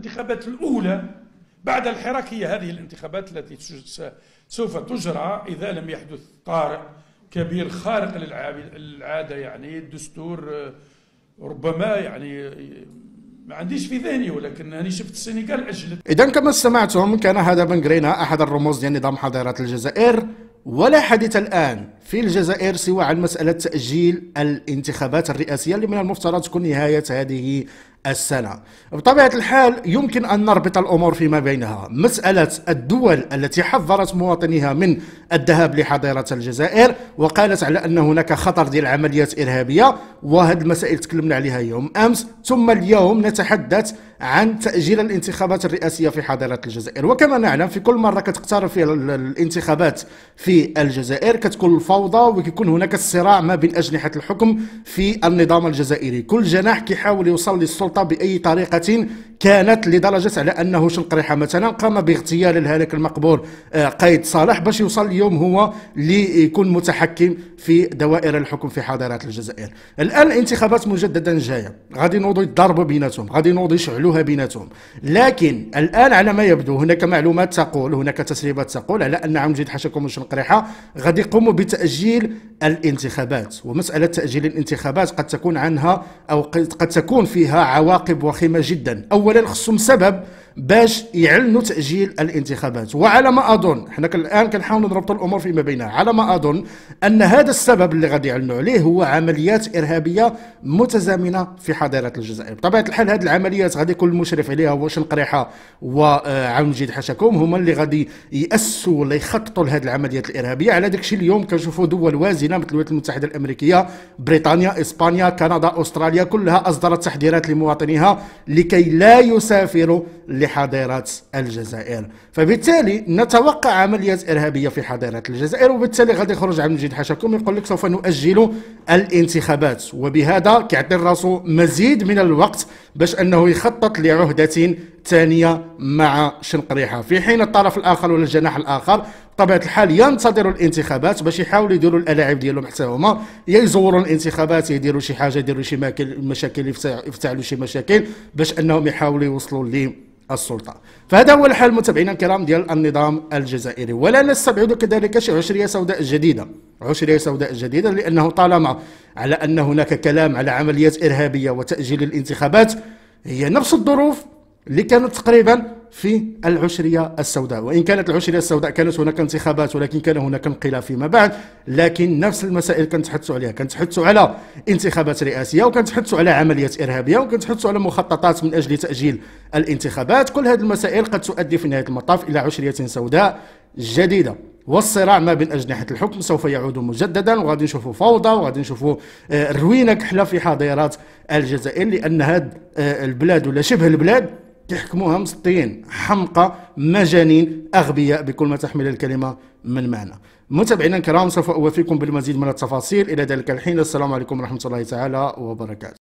الانتخابات الأولى بعد الحراك هي هذه الانتخابات التي سوف تجرى إذا لم يحدث طارئ كبير خارق للعادة يعني الدستور آه، ربما يعني آه، ما عنديش في ذهني ولكن أنا شفت السنغال أجلت إذا كما سمعتم كان هذا بن غرينا أحد الرموز ديال نظام حضارة الجزائر ولا حديث الآن في الجزائر سوى عن مسألة تأجيل الانتخابات الرئاسية اللي من المفترض تكون نهاية هذه السنة بطبيعة الحال يمكن أن نربط الأمور فيما بينها مسألة الدول التي حذرت مواطنيها من الذهاب لحضيرة الجزائر وقالت على أن هناك خطر ديال عمليات إرهابية وهذه المسائل تكلمنا عليها يوم أمس ثم اليوم نتحدث عن تأجيل الانتخابات الرئاسية في حضيرة الجزائر وكما نعلم في كل مرة كتقترب فيها الانتخابات في الجزائر كتكون الفوضى ويكون هناك الصراع ما بين أجنحة الحكم في النظام الجزائري كل جناح كيحاول يوصل للسلطة السلطه باي طريقه كانت لدرجه على انه شنقريحه مثلا قام باغتيال الهالك المقبور آه، قايد صالح باش يوصل اليوم هو ليكون متحكم في دوائر الحكم في حاضرات الجزائر الان الانتخابات مجددا جايه غادي نوضوا يتضاربوا بيناتهم غادي نوضوا يشعلوها بيناتهم لكن الان على ما يبدو هناك معلومات تقول هناك تسريبات تقول على ان عام جديد حشكم وشنقريحه غادي يقوموا بتاجيل الانتخابات ومساله تاجيل الانتخابات قد تكون عنها او قد تكون فيها عواقب وخيمة جدا أولا خصهم سبب باش يعلنوا تاجيل الانتخابات وعلى ما اظن حنا الان كنحاولوا نربط الامور فيما بينها على ما اظن ان هذا السبب اللي غادي يعلنوا عليه هو عمليات ارهابيه متزامنه في حضيره الجزائر بطبيعه الحال هذه العمليات غادي يكون المشرف عليها هو القريحه وعون مجيد حشكوم هما اللي غادي ياسوا ولا يخططوا لهذه العمليات الارهابيه على داكشي اليوم كنشوفوا دول وازنه مثل الولايات المتحده الامريكيه بريطانيا اسبانيا كندا استراليا كلها اصدرت تحذيرات لمواطنيها لكي لا يسافروا حاضرات الجزائر فبالتالي نتوقع عمليات إرهابية في حاضرات الجزائر وبالتالي غادي يخرج عبد المجيد حشاكم يقول لك سوف نؤجل الانتخابات وبهذا كيعطي راسو مزيد من الوقت باش أنه يخطط لعهدة ثانية مع شنقريحة في حين الطرف الآخر ولا الجناح الآخر بطبيعة الحال ينتظروا الانتخابات باش يحاولوا يديروا الألاعب ديالهم حتى هما يزوروا الانتخابات يديروا شي حاجة يديروا شي مشاكل يفتعلوا شي مشاكل باش أنهم يحاولوا يوصلوا ل السلطه فهذا هو الحال متابعينا الكرام ديال النظام الجزائري ولا نستبعد كذلك شي عشريه سوداء جديده عشريه سوداء جديده لانه طالما على ان هناك كلام على عمليات ارهابيه وتاجيل الانتخابات هي نفس الظروف اللي كانت تقريبا في العشرية السوداء وإن كانت العشرية السوداء كانت هناك انتخابات ولكن كان هناك انقلاب فيما بعد لكن نفس المسائل كنتحدثوا عليها كنتحدثوا على انتخابات رئاسية وكنتحدثوا على عمليات إرهابية وكنتحدثوا على مخططات من أجل تأجيل الانتخابات كل هذه المسائل قد تؤدي في نهاية المطاف إلى عشرية سوداء جديدة والصراع ما بين أجنحة الحكم سوف يعود مجددا وغادي نشوفوا فوضى وغادي نشوفوا آه، روينة كحلة في حاضرات الجزائر لأن هذه آه، البلاد ولا شبه البلاد كيحكموها مسطيين حمقى مجانين اغبياء بكل ما تحمل الكلمه من معنى متابعينا الكرام سوف اوافيكم بالمزيد من التفاصيل الى ذلك الحين السلام عليكم ورحمه الله تعالى وبركاته